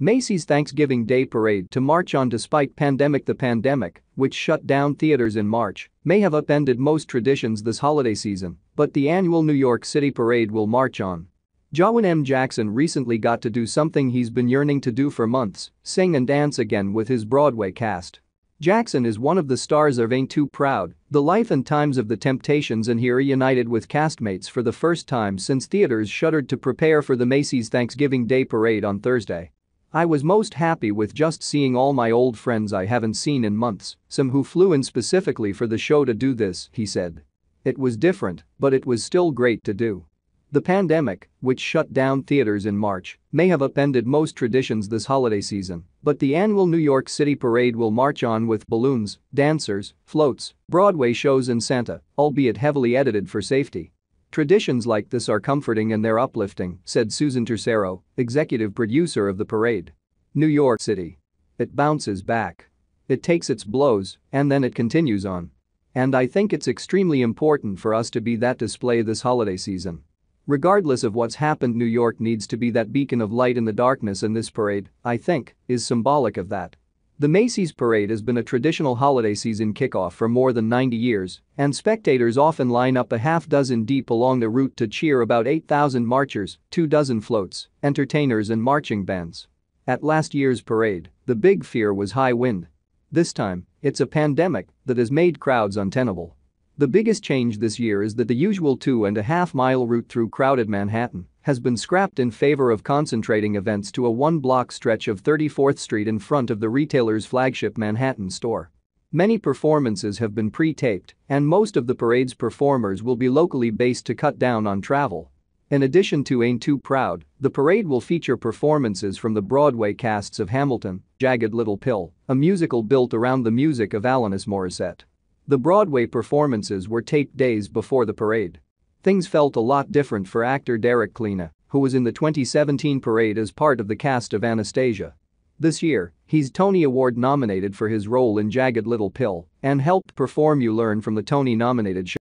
Macy's Thanksgiving Day Parade to march on despite pandemic the pandemic, which shut down theaters in March, may have upended most traditions this holiday season, but the annual New York City parade will march on. Jawan M. Jackson recently got to do something he's been yearning to do for months, sing and dance again with his Broadway cast. Jackson is one of the stars of Ain't Too Proud, The Life and Times of the Temptations and he reunited with castmates for the first time since theaters shuttered to prepare for the Macy's Thanksgiving Day Parade on Thursday. I was most happy with just seeing all my old friends I haven't seen in months, some who flew in specifically for the show to do this, he said. It was different, but it was still great to do. The pandemic, which shut down theaters in March, may have upended most traditions this holiday season, but the annual New York City parade will march on with balloons, dancers, floats, Broadway shows and Santa, albeit heavily edited for safety. Traditions like this are comforting and they're uplifting, said Susan Tercero, executive producer of the parade. New York City. It bounces back. It takes its blows, and then it continues on. And I think it's extremely important for us to be that display this holiday season. Regardless of what's happened, New York needs to be that beacon of light in the darkness, and this parade, I think, is symbolic of that. The Macy's Parade has been a traditional holiday season kickoff for more than 90 years, and spectators often line up a half dozen deep along the route to cheer about 8,000 marchers, two dozen floats, entertainers and marching bands. At last year's parade, the big fear was high wind. This time, it's a pandemic that has made crowds untenable. The biggest change this year is that the usual two and a half mile route through crowded Manhattan has been scrapped in favor of concentrating events to a one-block stretch of 34th Street in front of the retailer's flagship Manhattan store. Many performances have been pre-taped, and most of the parade's performers will be locally based to cut down on travel. In addition to Ain't Too Proud, the parade will feature performances from the Broadway casts of Hamilton, Jagged Little Pill, a musical built around the music of Alanis Morissette. The Broadway performances were taped days before the parade. Things felt a lot different for actor Derek Klena, who was in the 2017 parade as part of the cast of Anastasia. This year, he's Tony Award nominated for his role in Jagged Little Pill and helped perform You Learn from the Tony nominated show.